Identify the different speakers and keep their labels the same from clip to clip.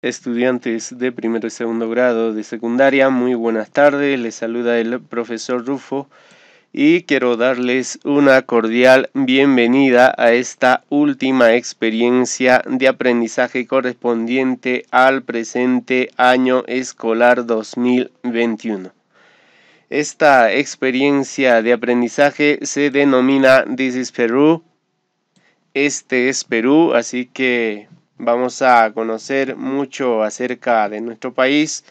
Speaker 1: Estudiantes de primero y segundo grado de secundaria, muy buenas tardes, les saluda el profesor Rufo y quiero darles una cordial bienvenida a esta última experiencia de aprendizaje correspondiente al presente año escolar 2021. Esta experiencia de aprendizaje se denomina This is Perú. Este es Perú, así que Vamos a conocer mucho acerca de nuestro país,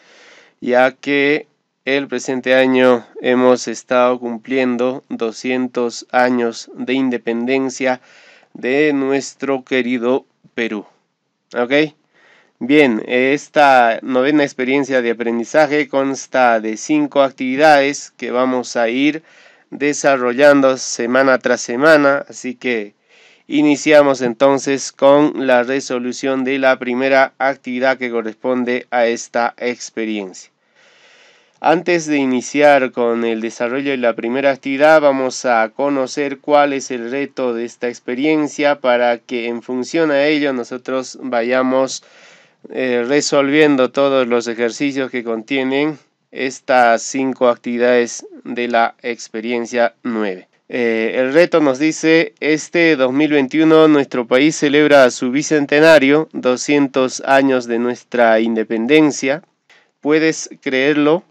Speaker 1: ya que el presente año hemos estado cumpliendo 200 años de independencia de nuestro querido Perú. ¿Ok? Bien, esta novena experiencia de aprendizaje consta de cinco actividades que vamos a ir desarrollando semana tras semana, así que Iniciamos entonces con la resolución de la primera actividad que corresponde a esta experiencia. Antes de iniciar con el desarrollo de la primera actividad, vamos a conocer cuál es el reto de esta experiencia para que en función a ello nosotros vayamos eh, resolviendo todos los ejercicios que contienen estas cinco actividades de la experiencia 9. Eh, el reto nos dice, este 2021 nuestro país celebra su bicentenario, 200 años de nuestra independencia. ¿Puedes creerlo?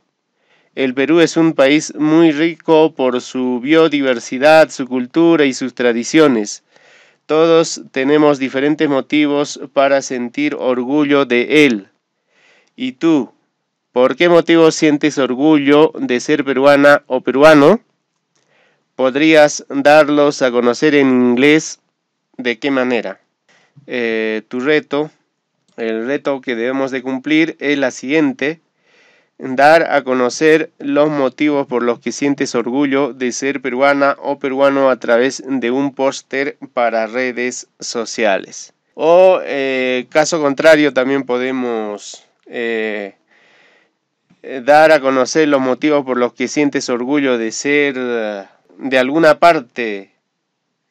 Speaker 1: El Perú es un país muy rico por su biodiversidad, su cultura y sus tradiciones. Todos tenemos diferentes motivos para sentir orgullo de él. ¿Y tú? ¿Por qué motivo sientes orgullo de ser peruana o peruano? podrías darlos a conocer en inglés de qué manera. Eh, tu reto, el reto que debemos de cumplir es la siguiente. Dar a conocer los motivos por los que sientes orgullo de ser peruana o peruano a través de un póster para redes sociales. O eh, caso contrario, también podemos eh, dar a conocer los motivos por los que sientes orgullo de ser de alguna parte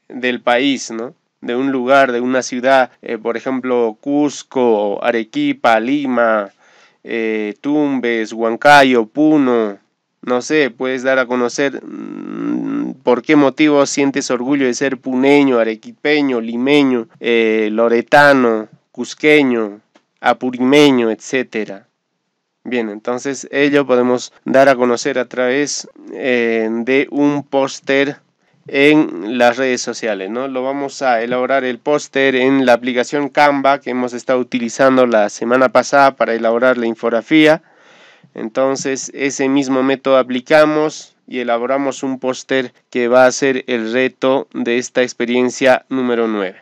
Speaker 1: del país, ¿no? De un lugar, de una ciudad, eh, por ejemplo, Cusco, Arequipa, Lima, eh, Tumbes, Huancayo, Puno, no sé, puedes dar a conocer mm, por qué motivo sientes orgullo de ser puneño, arequipeño, limeño, eh, loretano, cusqueño, apurimeño, etcétera. Bien, entonces ello podemos dar a conocer a través eh, de un póster en las redes sociales, ¿no? Lo vamos a elaborar el póster en la aplicación Canva que hemos estado utilizando la semana pasada para elaborar la infografía. Entonces, ese mismo método aplicamos y elaboramos un póster que va a ser el reto de esta experiencia número 9.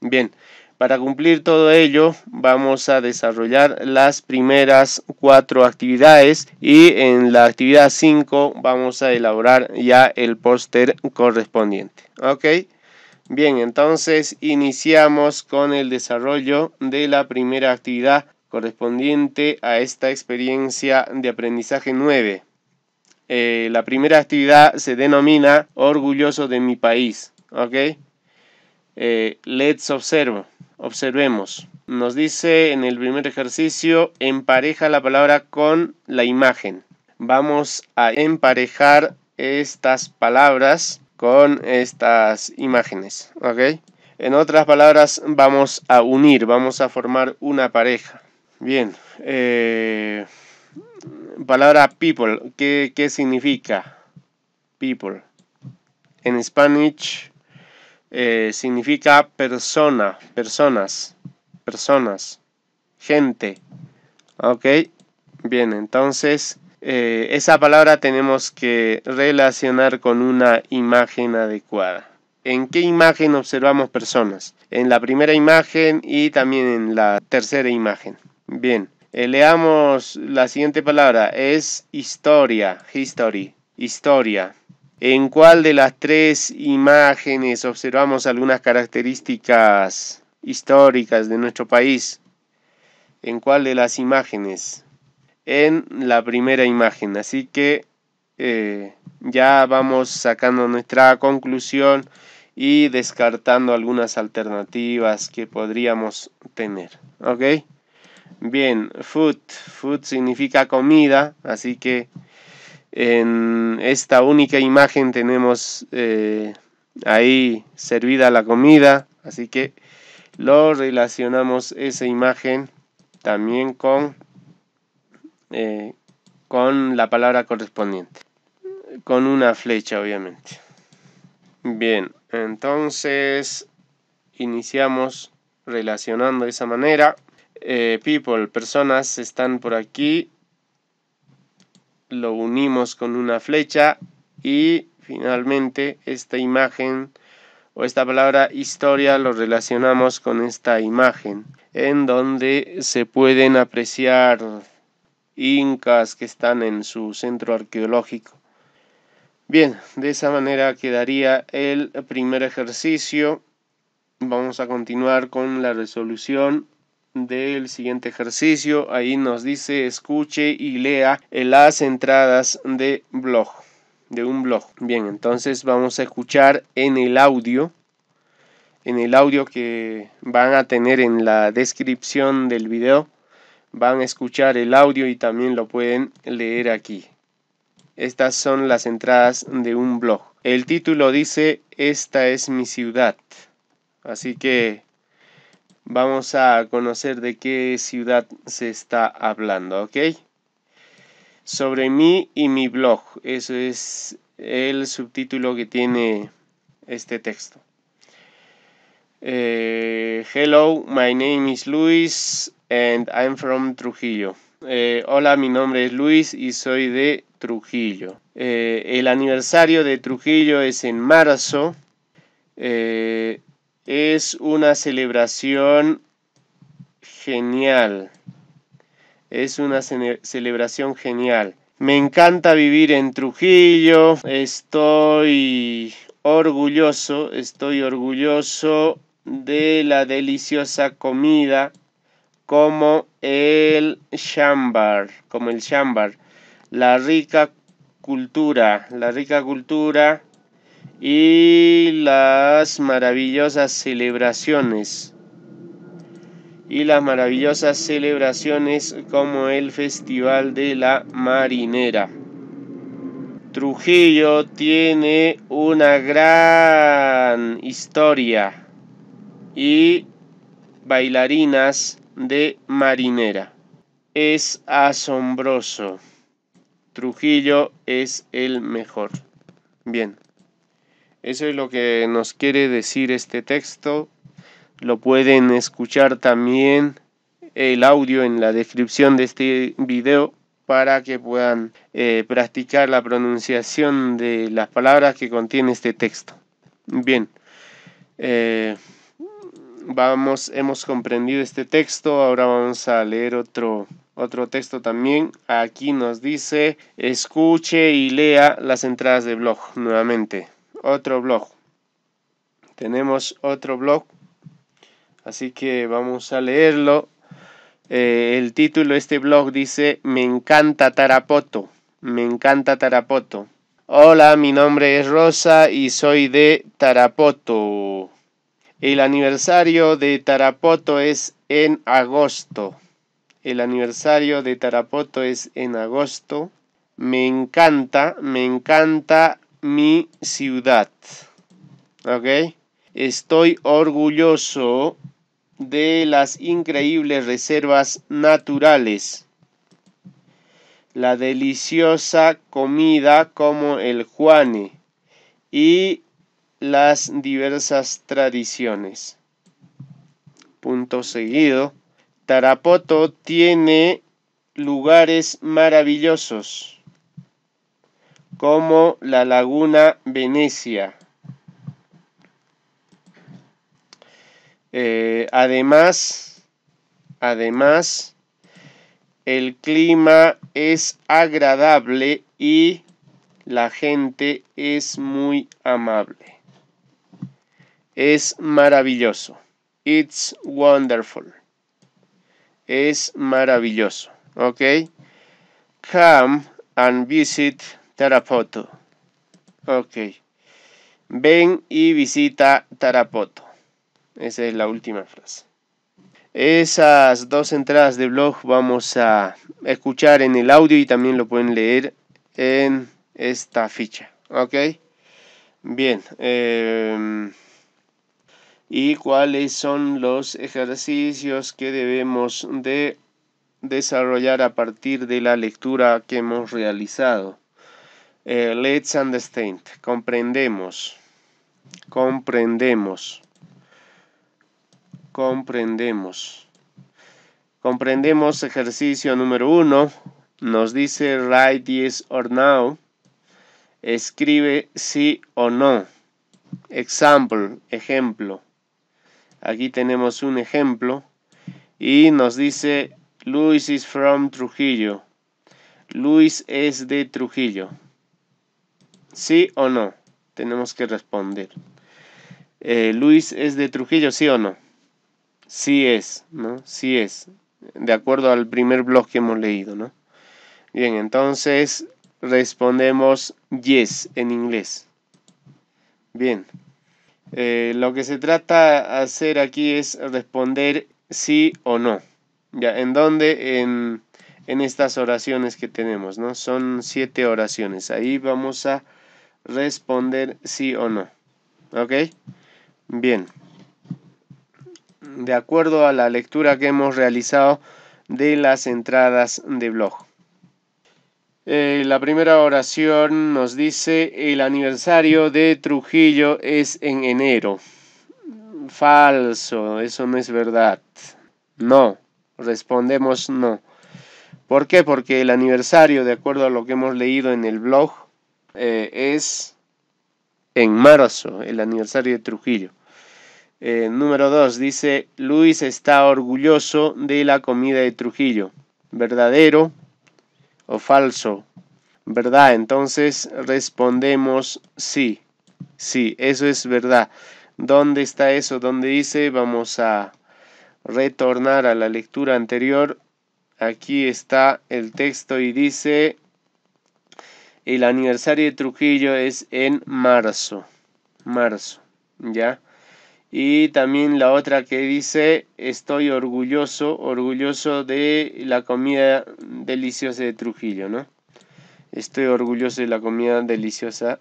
Speaker 1: Bien, para cumplir todo ello, vamos a desarrollar las primeras cuatro actividades y en la actividad 5 vamos a elaborar ya el póster correspondiente. ¿Ok? Bien, entonces iniciamos con el desarrollo de la primera actividad correspondiente a esta experiencia de aprendizaje 9. Eh, la primera actividad se denomina Orgulloso de mi país. ¿Ok? Eh, let's observe. Observemos. Nos dice en el primer ejercicio, empareja la palabra con la imagen. Vamos a emparejar estas palabras con estas imágenes. ¿Ok? En otras palabras, vamos a unir, vamos a formar una pareja. Bien. Eh, palabra people, ¿qué, qué significa? People. En Spanish eh, significa persona, personas, personas, gente. ¿Ok? Bien, entonces eh, esa palabra tenemos que relacionar con una imagen adecuada. ¿En qué imagen observamos personas? En la primera imagen y también en la tercera imagen. Bien, eh, leamos la siguiente palabra. Es historia, history, historia en cuál de las tres imágenes observamos algunas características históricas de nuestro país. ¿En cuál de las imágenes? En la primera imagen. Así que eh, ya vamos sacando nuestra conclusión y descartando algunas alternativas que podríamos tener. ¿Ok? Bien, food. Food significa comida, así que en esta única imagen tenemos eh, ahí servida la comida, así que lo relacionamos esa imagen también con, eh, con la palabra correspondiente, con una flecha obviamente. Bien, entonces iniciamos relacionando de esa manera. Eh, people, personas están por aquí lo unimos con una flecha y finalmente esta imagen o esta palabra historia lo relacionamos con esta imagen en donde se pueden apreciar incas que están en su centro arqueológico. Bien, de esa manera quedaría el primer ejercicio. Vamos a continuar con la resolución del siguiente ejercicio. Ahí nos dice escuche y lea las entradas de blog, de un blog. Bien, entonces vamos a escuchar en el audio, en el audio que van a tener en la descripción del video, van a escuchar el audio y también lo pueden leer aquí. Estas son las entradas de un blog. El título dice Esta es mi ciudad. Así que vamos a conocer de qué ciudad se está hablando, ¿ok? Sobre mí y mi blog. Eso es el subtítulo que tiene este texto. Eh, hello, my name is Luis and I'm from Trujillo. Eh, hola, mi nombre es Luis y soy de Trujillo. Eh, el aniversario de Trujillo es en marzo. Es una celebración genial. Es una celebración genial. Me encanta vivir en Trujillo. Estoy orgulloso, estoy orgulloso de la deliciosa comida como el Shambar, como el chambar, la rica cultura, la rica cultura y las maravillosas celebraciones y las maravillosas celebraciones como el Festival de la Marinera. Trujillo tiene una gran historia y bailarinas de marinera. Es asombroso. Trujillo es el mejor. Bien. Eso es lo que nos quiere decir este texto. Lo pueden escuchar también el audio en la descripción de este video para que puedan eh, practicar la pronunciación de las palabras que contiene este texto. Bien, eh, vamos, hemos comprendido este texto, ahora vamos a leer otro, otro texto también. Aquí nos dice, escuche y lea las entradas de blog nuevamente otro blog. Tenemos otro blog, así que vamos a leerlo. Eh, el título de este blog dice Me encanta Tarapoto. Me encanta Tarapoto. Hola, mi nombre es Rosa y soy de Tarapoto. El aniversario de Tarapoto es en agosto. El aniversario de Tarapoto es en agosto. Me encanta, me encanta mi ciudad. ¿Ok? Estoy orgulloso de las increíbles reservas naturales, la deliciosa comida como el juane y las diversas tradiciones. Punto seguido. Tarapoto tiene lugares maravillosos como la laguna Venecia. Eh, además, además, el clima es agradable y la gente es muy amable. Es maravilloso. It's wonderful. Es maravilloso. Ok. Come and visit Tarapoto. Ok. Ven y visita Tarapoto. Esa es la última frase. Esas dos entradas de blog vamos a escuchar en el audio y también lo pueden leer en esta ficha. Ok. Bien. Em, ¿Y cuáles son los ejercicios que debemos de desarrollar a partir de la lectura que hemos realizado? Eh, let's understand. Comprendemos. Comprendemos. Comprendemos. Comprendemos ejercicio número uno. Nos dice write yes or no. Escribe sí o no. Example, ejemplo. Aquí tenemos un ejemplo. Y nos dice Luis is from Trujillo. Luis es de Trujillo. ¿Sí o no? Tenemos que responder. Eh, Luis es de Trujillo, ¿sí o no? Sí es, ¿no? Sí es. De acuerdo al primer blog que hemos leído, ¿no? Bien, entonces respondemos yes en inglés. Bien. Eh, lo que se trata de hacer aquí es responder sí o no. Ya, ¿en dónde? En, en estas oraciones que tenemos, ¿no? Son siete oraciones. Ahí vamos a responder sí o no. ¿Ok? Bien. De acuerdo a la lectura que hemos realizado de las entradas de blog. Eh, la primera oración nos dice el aniversario de Trujillo es en enero. Falso, eso no es verdad. No, respondemos no. ¿Por qué? Porque el aniversario, de acuerdo a lo que hemos leído en el blog, eh, es en marzo, el aniversario de Trujillo. Eh, número 2 dice, Luis está orgulloso de la comida de Trujillo. ¿Verdadero o falso? ¿Verdad? Entonces respondemos sí. Sí, eso es verdad. ¿Dónde está eso? ¿Dónde dice? Vamos a retornar a la lectura anterior. Aquí está el texto y dice el aniversario de Trujillo es en marzo. Marzo, ¿ya? Y también la otra que dice, estoy orgulloso, orgulloso de la comida deliciosa de Trujillo, ¿no? Estoy orgulloso de la comida deliciosa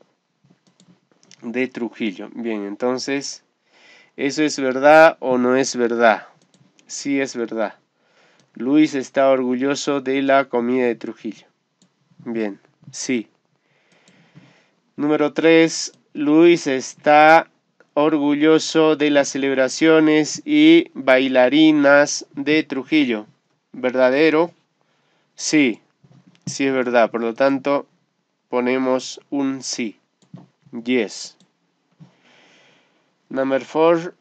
Speaker 1: de Trujillo. Bien, entonces, ¿eso es verdad o no es verdad? Sí es verdad. Luis está orgulloso de la comida de Trujillo. Bien, sí. Número 3. Luis está orgulloso de las celebraciones y bailarinas de Trujillo. ¿Verdadero? Sí, sí es verdad. Por lo tanto, ponemos un sí. Yes. Number 4.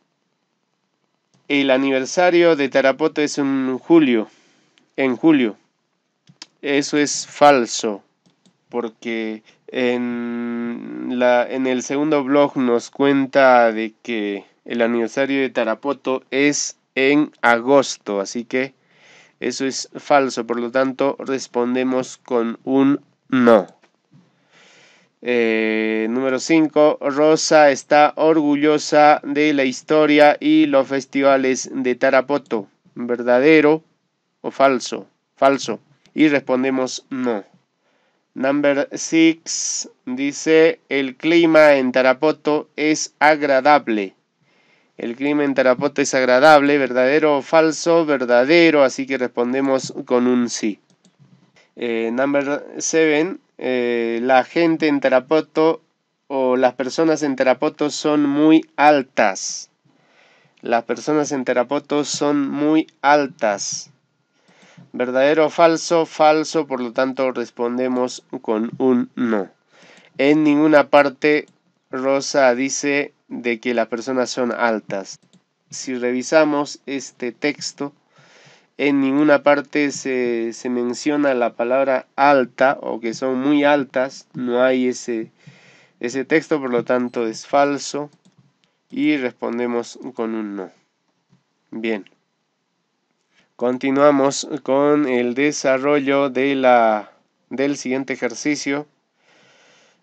Speaker 1: El aniversario de Tarapoto es en julio. En julio. Eso es falso. Porque en, la, en el segundo blog nos cuenta de que el aniversario de Tarapoto es en agosto, así que eso es falso, por lo tanto respondemos con un no. Eh, número 5. Rosa está orgullosa de la historia y los festivales de Tarapoto. ¿Verdadero o falso? Falso. Y respondemos no. Number 6 dice, el clima en Tarapoto es agradable. El clima en Tarapoto es agradable, verdadero o falso, verdadero, así que respondemos con un sí. Eh, number 7, eh, la gente en Tarapoto o las personas en Tarapoto son muy altas. Las personas en Tarapoto son muy altas. Verdadero o falso, falso, por lo tanto respondemos con un no. En ninguna parte Rosa dice de que las personas son altas. Si revisamos este texto, en ninguna parte se, se, menciona la palabra alta o que son muy altas, no hay ese, ese texto, por lo tanto es falso y respondemos con un no. Bien. Continuamos con el desarrollo de la, del siguiente ejercicio.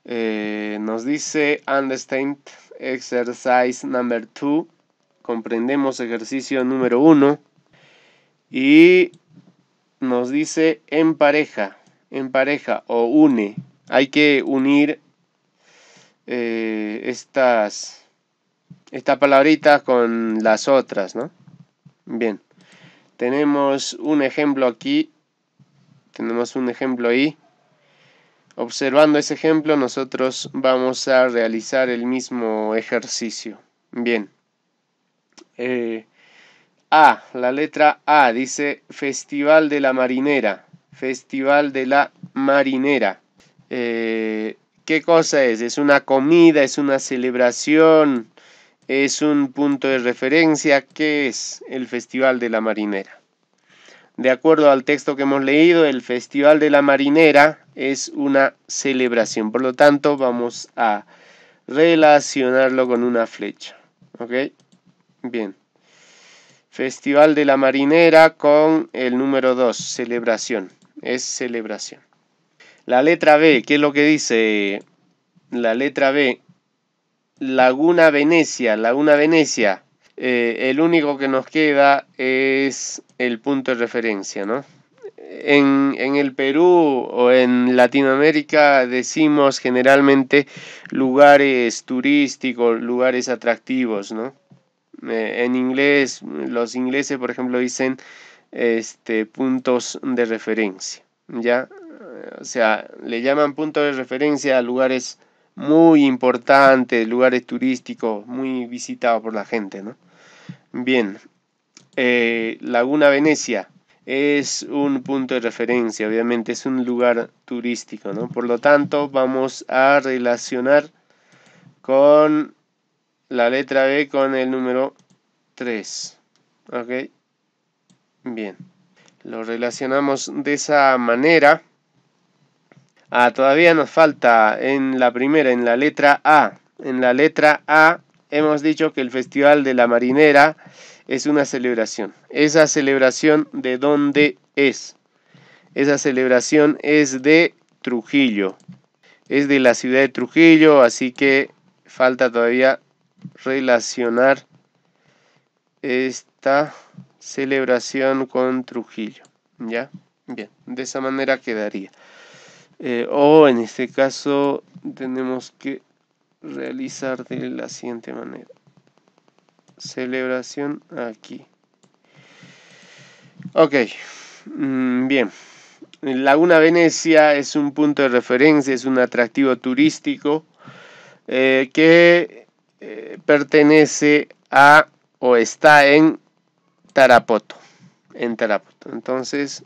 Speaker 1: Eh, nos dice Understand Exercise Number two. Comprendemos ejercicio número uno. Y nos dice en pareja, en pareja o une. Hay que unir eh, estas, estas palabritas con las otras, ¿no? Bien. Tenemos un ejemplo aquí, tenemos un ejemplo ahí. Observando ese ejemplo, nosotros vamos a realizar el mismo ejercicio. Bien. Eh, a, la letra A dice Festival de la Marinera. Festival de la Marinera. Eh, ¿Qué cosa es? ¿Es una comida? ¿Es una celebración? es un punto de referencia que es el Festival de la Marinera. De acuerdo al texto que hemos leído, el Festival de la Marinera es una celebración, por lo tanto vamos a relacionarlo con una flecha. ¿Ok? Bien. Festival de la Marinera con el número 2, celebración. Es celebración. La letra B, ¿qué es lo que dice? La letra B Laguna Venecia, Laguna Venecia. Eh, el único que nos queda es el punto de referencia, ¿no? En, el Perú o en Latinoamérica decimos generalmente lugares turísticos, lugares atractivos, ¿no? Eh, en inglés, los ingleses, por ejemplo, dicen este, puntos de referencia, ¿ya? O sea, le llaman punto de referencia a lugares muy importante, lugares turísticos muy visitados por la gente, ¿no? Bien, eh, Laguna Venecia es un punto de referencia, obviamente es un lugar turístico, ¿no? Por lo tanto, vamos a relacionar con la letra B con el número 3, ¿ok? Bien, lo relacionamos de esa manera. Ah, todavía nos falta en la primera, en la letra A. En la letra A hemos dicho que el Festival de la Marinera es una celebración. Esa celebración de dónde es. Esa celebración es de Trujillo. Es de la ciudad de Trujillo, así que falta todavía relacionar esta celebración con Trujillo. ¿Ya? Bien, de esa manera quedaría. Eh, o en este caso tenemos que realizar de la siguiente manera celebración aquí ok mm, bien Laguna Venecia es un punto de referencia es un atractivo turístico eh, que eh, pertenece a o está en Tarapoto en Tarapoto entonces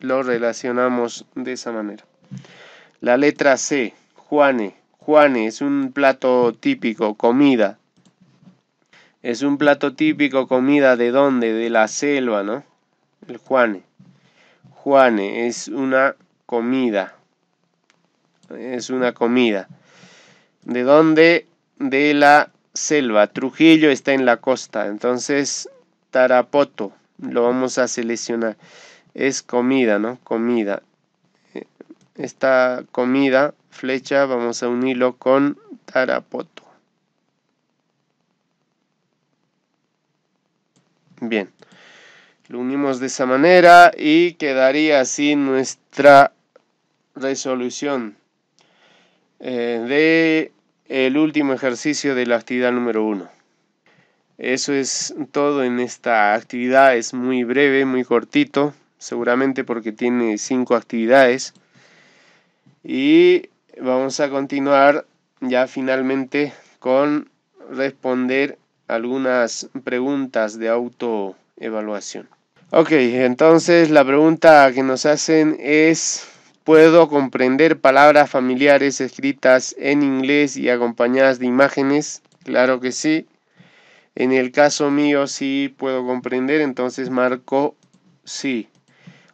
Speaker 1: lo relacionamos de esa manera la letra C, Juane. Juane es un plato típico, comida. Es un plato típico, comida de dónde? De la selva, ¿no? El Juane. Juane es una comida. Es una comida. ¿De dónde? De la selva. Trujillo está en la costa. Entonces, Tarapoto lo vamos a seleccionar. Es comida, ¿no? Comida esta comida, flecha, vamos a unirlo con tarapoto. Bien, lo unimos de esa manera y quedaría así nuestra resolución eh, de el último ejercicio de la actividad número 1. Eso es todo en esta actividad, es muy breve, muy cortito, seguramente porque tiene cinco actividades. Y vamos a continuar ya finalmente con responder algunas preguntas de autoevaluación. Ok, entonces la pregunta que nos hacen es, ¿puedo comprender palabras familiares escritas en inglés y acompañadas de imágenes? Claro que sí. En el caso mío sí puedo comprender, entonces marco sí.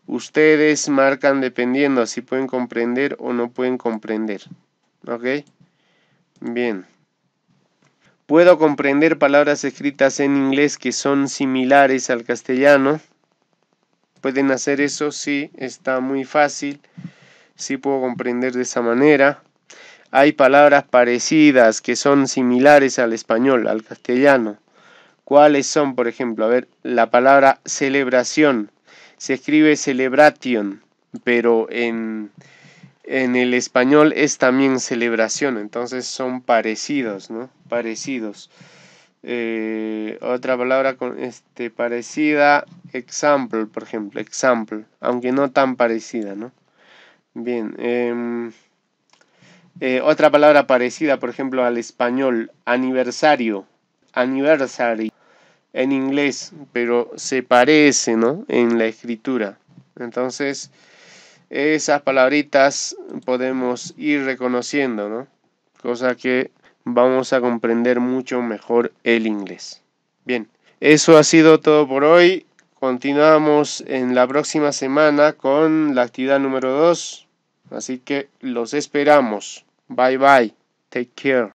Speaker 1: Ustedes marcan dependiendo, si pueden comprender o no pueden comprender. ¿Ok? Bien. Puedo comprender palabras escritas en inglés que son similares al castellano. Pueden hacer eso, sí, está muy fácil. Sí puedo comprender de esa manera. Hay palabras parecidas que son similares al español, al castellano. ¿Cuáles son, por ejemplo? A ver, la palabra celebración se escribe celebration, pero en, en el español es también celebración, entonces son parecidos, ¿no? Parecidos. Eh, otra palabra con este parecida, example, por ejemplo, example, aunque no tan parecida, ¿no? Bien, em, eh, otra palabra parecida, por ejemplo, al español, aniversario, Aniversario en inglés, pero se parece, ¿no? En la escritura. Entonces, esas palabritas podemos ir reconociendo, ¿no? Cosa que vamos a comprender mucho mejor el inglés. Bien, eso ha sido todo por hoy. Continuamos en la próxima semana con la actividad número 2. Así que los esperamos. Bye bye. Take care.